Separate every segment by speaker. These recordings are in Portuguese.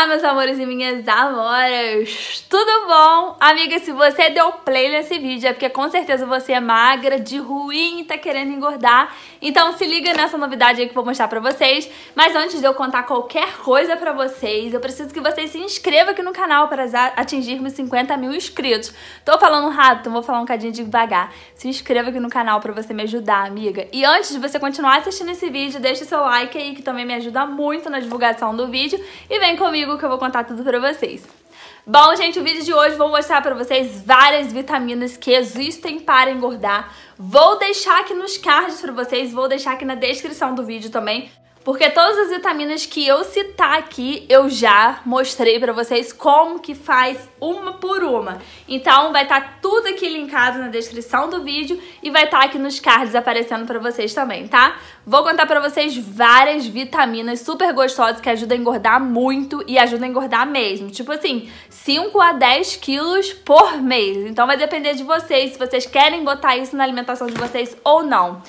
Speaker 1: Olá, meus amores e minhas amoras! Tudo bom? Amiga, se você deu play nesse vídeo é porque com certeza você é magra, de ruim, tá querendo engordar. Então se liga nessa novidade aí que eu vou mostrar pra vocês. Mas antes de eu contar qualquer coisa pra vocês, eu preciso que vocês se inscrevam aqui no canal pra atingirmos 50 mil inscritos. Tô falando rápido, então vou falar um cadinho devagar. Se inscreva aqui no canal pra você me ajudar, amiga. E antes de você continuar assistindo esse vídeo, deixa seu like aí que também me ajuda muito na divulgação do vídeo. E vem comigo comigo que eu vou contar tudo pra vocês. Bom, gente, o vídeo de hoje vou mostrar pra vocês várias vitaminas que existem para engordar. Vou deixar aqui nos cards pra vocês, vou deixar aqui na descrição do vídeo também porque todas as vitaminas que eu citar aqui, eu já mostrei pra vocês como que faz uma por uma. Então vai estar tá tudo aqui linkado na descrição do vídeo e vai estar tá aqui nos cards aparecendo pra vocês também, tá? Vou contar pra vocês várias vitaminas super gostosas que ajudam a engordar muito e ajudam a engordar mesmo. Tipo assim, 5 a 10 quilos por mês. Então vai depender de vocês, se vocês querem botar isso na alimentação de vocês ou não.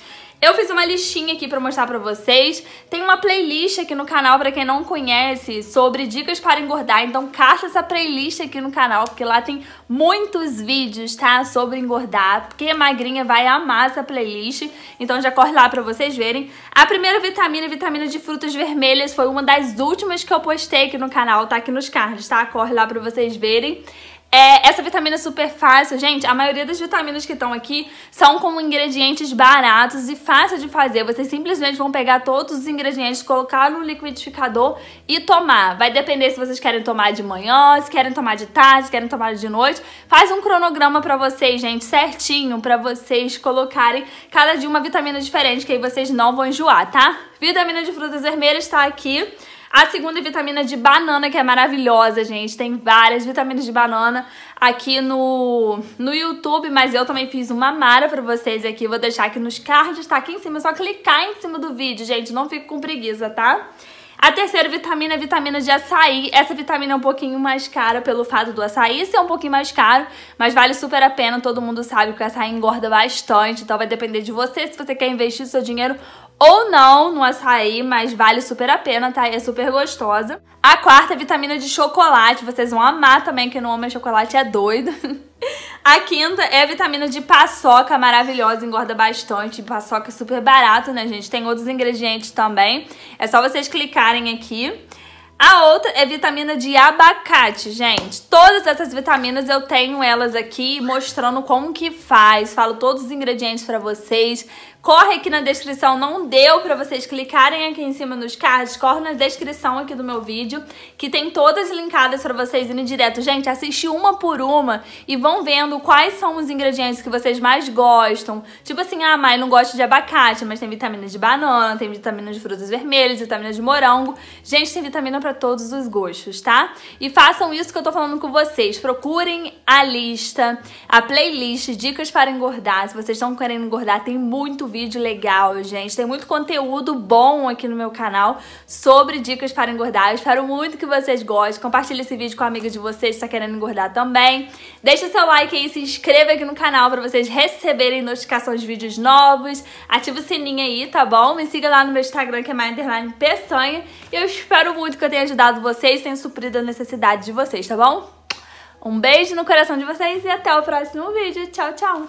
Speaker 1: Eu fiz uma listinha aqui para mostrar para vocês. Tem uma playlist aqui no canal para quem não conhece sobre dicas para engordar, então caça essa playlist aqui no canal, porque lá tem muitos vídeos, tá, sobre engordar. Porque magrinha vai amar essa playlist. Então já corre lá para vocês verem. A primeira vitamina, vitamina de frutas vermelhas, foi uma das últimas que eu postei aqui no canal, tá aqui nos cards, tá? Corre lá para vocês verem. É, essa vitamina é super fácil, gente. A maioria das vitaminas que estão aqui são com ingredientes baratos e fácil de fazer. Vocês simplesmente vão pegar todos os ingredientes, colocar no liquidificador e tomar. Vai depender se vocês querem tomar de manhã, se querem tomar de tarde, se querem tomar de noite. Faz um cronograma para vocês, gente, certinho, para vocês colocarem cada dia uma vitamina diferente, que aí vocês não vão enjoar, tá? Vitamina de frutas vermelhas está aqui. A segunda é vitamina de banana, que é maravilhosa, gente. Tem várias vitaminas de banana aqui no, no YouTube, mas eu também fiz uma mara pra vocês aqui. Vou deixar aqui nos cards, tá aqui em cima. É só clicar em cima do vídeo, gente. Não fique com preguiça, tá? A terceira vitamina é vitamina de açaí. Essa vitamina é um pouquinho mais cara pelo fato do açaí ser um pouquinho mais caro, mas vale super a pena. Todo mundo sabe que o açaí engorda bastante, então vai depender de você se você quer investir seu dinheiro ou não no açaí, mas vale super a pena, tá? E é super gostosa. A quarta é vitamina de chocolate, vocês vão amar também, que não ama chocolate é doido. A quinta é a vitamina de paçoca, maravilhosa, engorda bastante. Paçoca é super barato, né, gente? Tem outros ingredientes também. É só vocês clicarem aqui. A outra é vitamina de abacate, gente. Todas essas vitaminas eu tenho elas aqui mostrando como que faz, falo todos os ingredientes para vocês. Corre aqui na descrição, não deu para vocês clicarem aqui em cima nos cards, corre na descrição aqui do meu vídeo, que tem todas linkadas para vocês irem direto. Gente, Assisti uma por uma e vão vendo quais são os ingredientes que vocês mais gostam. Tipo assim, ah, mas não gosto de abacate, mas tem vitamina de banana, tem vitamina de frutas vermelhas, vitamina de morango. Gente, tem vitamina pra para todos os gostos, tá? E façam isso que eu tô falando com vocês. Procurem a lista, a playlist Dicas para engordar. Se vocês estão querendo engordar, tem muito vídeo legal, gente. Tem muito conteúdo bom aqui no meu canal sobre dicas para engordar. Eu espero muito que vocês gostem. Compartilhe esse vídeo com a amiga de vocês que está querendo engordar também. Deixe seu like aí, se inscreva aqui no canal para vocês receberem notificações de vídeos novos. Ativa o sininho aí, tá bom? Me siga lá no meu Instagram que é my E Eu espero muito que eu tenha tenho ajudado vocês, tenho suprido a necessidade de vocês, tá bom? Um beijo no coração de vocês e até o próximo vídeo. Tchau, tchau!